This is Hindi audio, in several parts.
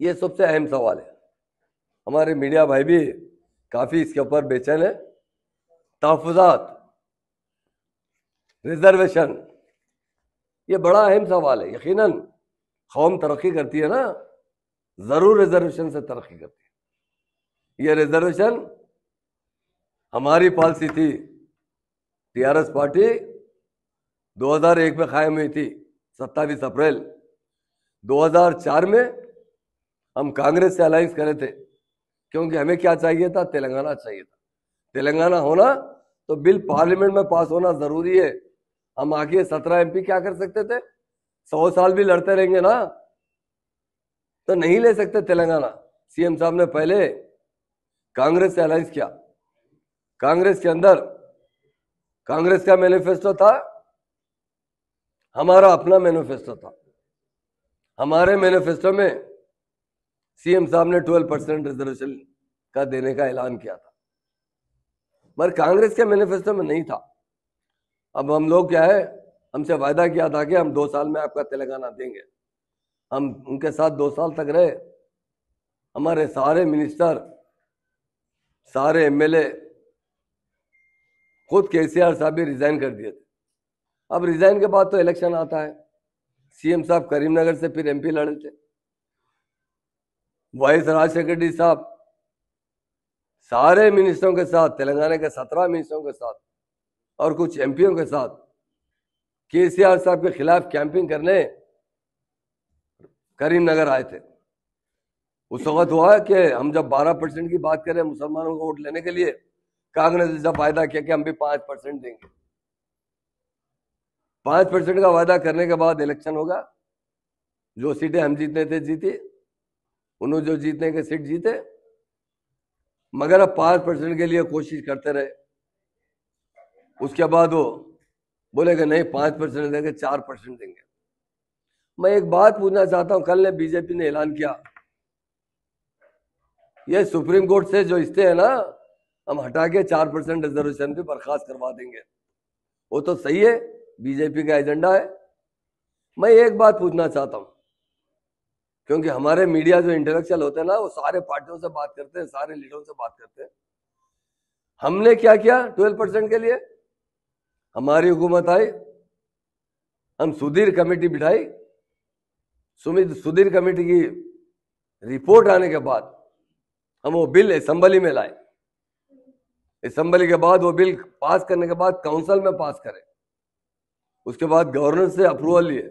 ये सबसे अहम सवाल है हमारे मीडिया भाई भी काफ़ी इसके ऊपर बेचैन है तहफात रिजर्वेशन ये बड़ा अहम सवाल है यकीनन कौम तरक्की करती है ना ज़रूर रिजर्वेशन से तरक्की करती है ये रिजर्वेशन हमारी पॉलिसी थी टीआरएस पार्टी 2001 में कायम हुई थी सत्ताईस अप्रैल 2004 में हम कांग्रेस से अलायंस करे थे क्योंकि हमें क्या चाहिए था तेलंगाना चाहिए था तेलंगाना होना तो बिल पार्लियामेंट में पास होना जरूरी है हम आगे सत्रह एमपी क्या कर सकते थे सौ साल भी लड़ते रहेंगे ना तो नहीं ले सकते तेलंगाना सीएम साहब ने पहले कांग्रेस से अलायंस किया कांग्रेस के अंदर कांग्रेस का मैनिफेस्टो था हमारा अपना मैनिफेस्टो था हमारे मैनिफेस्टो में सीएम साहब ने 12 परसेंट रिजर्वेशन का देने का ऐलान किया था मगर कांग्रेस के मैनिफेस्टो में नहीं था अब हम लोग क्या है हमसे वायदा किया था कि हम दो साल में आपका तेलंगाना देंगे हम उनके साथ दो साल तक रहे हमारे सारे मिनिस्टर सारे एमएलए खुद के आर साहब भी रिजाइन कर दिए थे अब रिजाइन के बाद तो इलेक्शन आता है सीएम साहब करीमनगर से फिर एमपी लड़े थे वाइस राज सेक्रेटरी साहब सारे मिनिस्टरों के साथ तेलंगाना के सत्रह मिनिस्टरों के साथ और कुछ एमपीओं के साथ के साहब के खिलाफ कैंपिंग करने करीमनगर आए थे उस वक्त हुआ कि हम जब 12 परसेंट की बात करें मुसलमानों को वोट लेने के लिए कांग्रेस ने जब वायदा किया कि हम भी पांच परसेंट देंगे पांच परसेंट का वायदा करने के बाद इलेक्शन होगा जो सीटें हम जीतने थे जीती उन्होंने जो जीतने के सीट जीते मगर अब पाँच परसेंट के लिए कोशिश करते रहे उसके बाद वो बोलेगा नहीं पाँच परसेंट देंगे चार परसेंट देंगे मैं एक बात पूछना चाहता हूँ कल ने बीजेपी ने ऐलान किया ये सुप्रीम कोर्ट से जो इस्ते है ना हम हटा के चार परसेंट रिजर्वेशन भी बर्खास्त करवा देंगे वो तो सही है बीजेपी का एजेंडा है मैं एक बात पूछना चाहता हूँ क्योंकि हमारे मीडिया जो इंटेलेक्चुअल होते हैं ना वो सारे पार्टियों से बात करते हैं सारे लीडरों से बात करते हैं हमने क्या किया ट्वेल्व परसेंट के लिए हमारी हुकूमत आई हम सुधीर कमेटी बिठाई सुमित सुधीर कमेटी की रिपोर्ट आने के बाद हम वो बिल असम्बली में लाए असम्बली के बाद वो बिल पास करने के बाद काउंसिल में पास करें उसके बाद गवर्नर से अप्रूवल लिए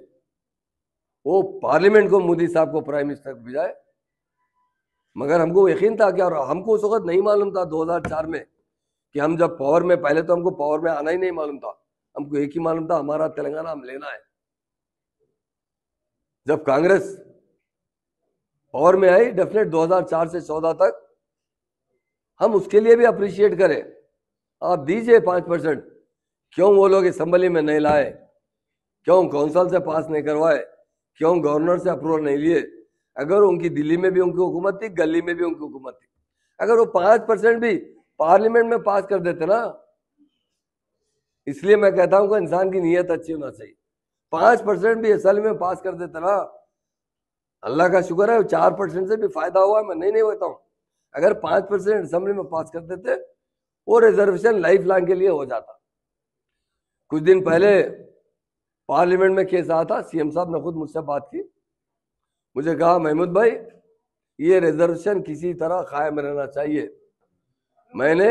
वो पार्लियामेंट को मोदी साहब को प्राइम मिनिस्टर भिजाए मगर हमको यकीन था कि और हमको उस वक्त नहीं मालूम था 2004 में कि हम जब पावर में पहले तो हमको पावर में आना ही नहीं मालूम था हमको एक ही मालूम था हमारा तेलंगाना हम लेना है जब कांग्रेस पावर में आई डेफिनेट 2004 से 14 तक हम उसके लिए भी अप्रिशिएट करें आप दीजिए पाँच परसेंट क्यों वो लोग असम्बली में नहीं लाए क्यों काउंसिल से पास नहीं करवाए क्यों गवर्नर से अप्रूवल नहीं लिए अगर उनकी दिल्ली में भी उनकी हुकूमत थी गली में भी उनकी हुकूमत थी अगर वो पांच परसेंट भी पार्लियामेंट में पास कर देते ना इसलिए मैं कहता हूं कि इंसान की नीयत अच्छी होना चाहिए पांच परसेंट भी असल में पास कर देते ना अल्लाह का शुक्र है चार परसेंट से भी फायदा हुआ मैं नहीं नहीं होता हूँ अगर पांच परसेंट असेंबली में पास कर देते वो रिजर्वेशन लाइफ लाइन के लिए हो जाता कुछ दिन पहले पार्लियामेंट में केस आया था सीएम साहब ने खुद मुझसे बात की मुझे कहा महमूद भाई ये रिजर्वेशन किसी तरह कायम रहना चाहिए मैंने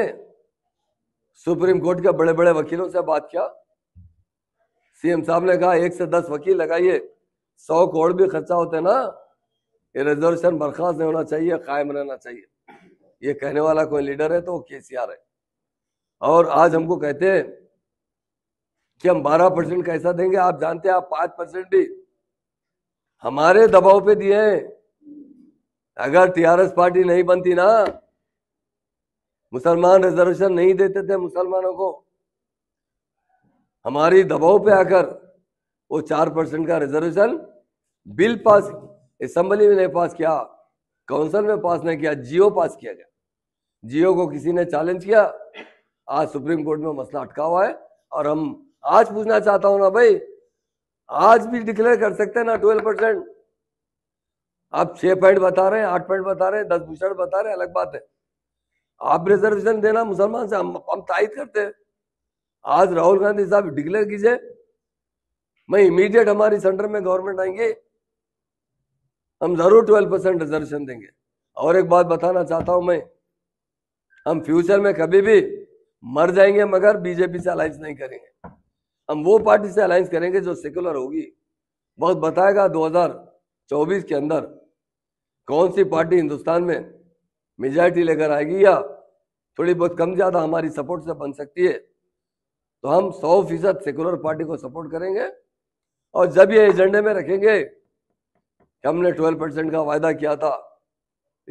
सुप्रीम कोर्ट के बड़े बड़े वकीलों से बात किया सीएम साहब ने कहा एक से दस वकील लगाइए सौ करोड़ भी खर्चा होते ना ये रिजर्वेशन बर्खास्त नहीं होना चाहिए कायम रहना चाहिए ये कहने वाला कोई लीडर है तो वो के है और आज हमको कहते हैं कि हम 12 परसेंट कैसा देंगे आप जानते हैं आप पांच परसेंट भी हमारे दबाव पे दिए अगर टीआरएस पार्टी नहीं बनती ना मुसलमान रिजर्वेशन नहीं देते थे मुसलमानों को हमारी दबाव पे आकर वो चार परसेंट का रिजर्वेशन बिल पास असम्बली में नहीं पास किया काउंसिल में पास नहीं किया जियो पास किया गया जियो को किसी ने चैलेंज किया आज सुप्रीम कोर्ट में मसला अटका हुआ है और हम आज पूछना चाहता हूं ना भाई आज भी डिक्लेयर कर सकते हैं ना ट्वेल्व परसेंट आप छह पॉइंट बता रहे हैं आठ पॉइंट बता रहे हैं दस परसेंट बता रहे हैं अलग बात है आप रिजर्वेशन देना मुसलमान से हम हम तायद करते हैं आज राहुल गांधी साहब डिक्लेयर कीजिए मैं इमीडिएट हमारी सेंटर में गवर्नमेंट आएंगे हम जरूर ट्वेल्व परसेंट रिजर्वेशन देंगे और एक बात बताना चाहता हूं मैं हम फ्यूचर में कभी भी मर जाएंगे मगर बीजेपी से अलाइंस नहीं करेंगे हम वो पार्टी से अलायंस करेंगे जो सेकुलर होगी बहुत बताएगा 2024 के अंदर कौन सी पार्टी हिंदुस्तान में मेजॉरिटी लेकर आएगी या थोड़ी बहुत कम ज़्यादा हमारी सपोर्ट से बन सकती है तो हम 100 फीसद सेकुलर पार्टी को सपोर्ट करेंगे और जब ये एजेंडे में रखेंगे कि हमने 12 परसेंट का वायदा किया था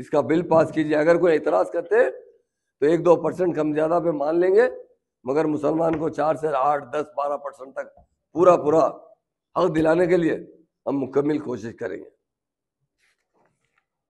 इसका बिल पास कीजिए अगर कोई एतराज़ करते तो एक दो परसेंट कम ज़्यादा पे मान लेंगे मगर मुसलमान को चार से आठ दस बारह परसेंट तक पूरा पूरा हक दिलाने के लिए हम मुकम्मिल कोशिश करेंगे